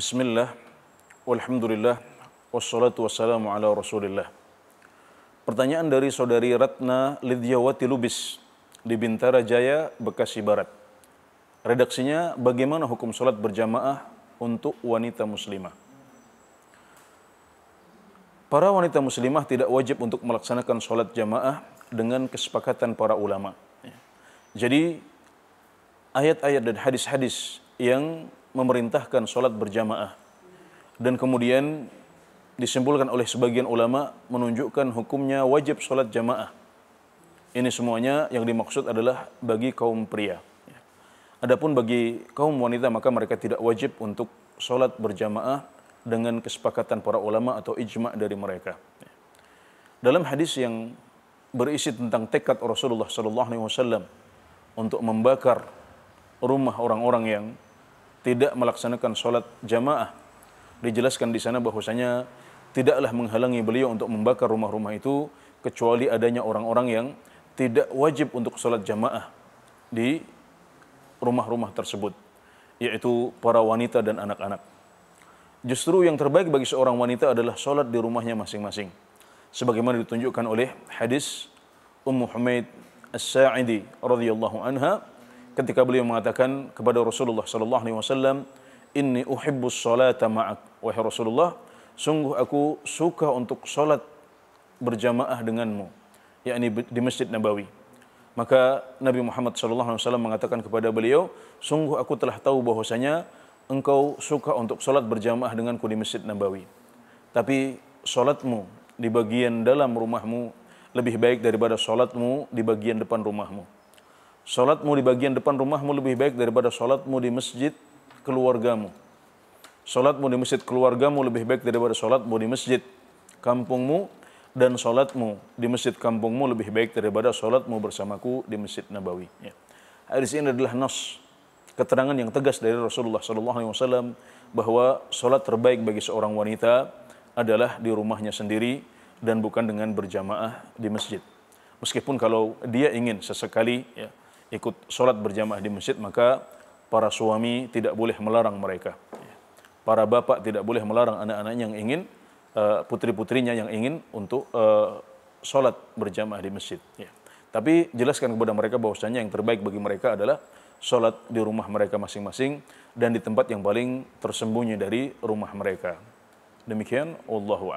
Bismillah, walhamdulillah, wassalatu wassalamu ala rasulillah. Pertanyaan dari saudari Ratna Lidyawati Lubis di Bintara Jaya, Bekasi Barat. Redaksinya, bagaimana hukum sholat berjamaah untuk wanita muslimah? Para wanita muslimah tidak wajib untuk melaksanakan sholat jamaah dengan kesepakatan para ulama. Jadi, ayat-ayat dan hadis-hadis yang memerintahkan sholat berjamaah. Dan kemudian disimpulkan oleh sebagian ulama menunjukkan hukumnya wajib sholat jamaah. Ini semuanya yang dimaksud adalah bagi kaum pria. Adapun bagi kaum wanita maka mereka tidak wajib untuk sholat berjamaah dengan kesepakatan para ulama atau ijma dari mereka. Dalam hadis yang berisi tentang tekad Rasulullah saw untuk membakar rumah orang-orang yang tidak melaksanakan sholat jamaah. Dijelaskan di sana bahwasanya tidaklah menghalangi beliau untuk membakar rumah-rumah itu kecuali adanya orang-orang yang tidak wajib untuk sholat jamaah di rumah-rumah tersebut, yaitu para wanita dan anak-anak. Justru yang terbaik bagi seorang wanita adalah sholat di rumahnya masing-masing. Sebagaimana ditunjukkan oleh hadis Ummu Humaid As-Sa'idi radhiyallahu anha ketika beliau mengatakan kepada Rasulullah sallallahu alaihi wasallam, "Inni uhibbus salata ma'ak." Wahai Rasulullah, sungguh aku suka untuk salat berjamaah denganmu, yakni di Masjid Nabawi. Maka Nabi Muhammad sallallahu alaihi wasallam mengatakan kepada beliau, "Sungguh aku telah tahu bahwasanya engkau suka untuk salat berjamaah denganku di Masjid Nabawi. Tapi salatmu di bagian dalam rumahmu lebih baik daripada salatmu di bagian depan rumahmu." Salatmu di bagian depan rumahmu lebih baik daripada salatmu di masjid keluargamu. Salatmu di masjid keluargamu lebih baik daripada salatmu di masjid kampungmu dan salatmu di masjid kampungmu lebih baik daripada salatmu bersamaku di masjid Nabawi. Ya. Hadis ini adalah nas keterangan yang tegas dari Rasulullah SAW bahwa salat terbaik bagi seorang wanita adalah di rumahnya sendiri dan bukan dengan berjamaah di masjid. Meskipun kalau dia ingin sesekali ya, ikut sholat berjamaah di masjid, maka para suami tidak boleh melarang mereka. Para bapak tidak boleh melarang anak-anaknya yang ingin, eh, putri-putrinya yang ingin untuk eh, sholat berjamaah di masjid. Ya. Tapi jelaskan kepada mereka bahwasanya yang terbaik bagi mereka adalah sholat di rumah mereka masing-masing dan di tempat yang paling tersembunyi dari rumah mereka. Demikian, Allahu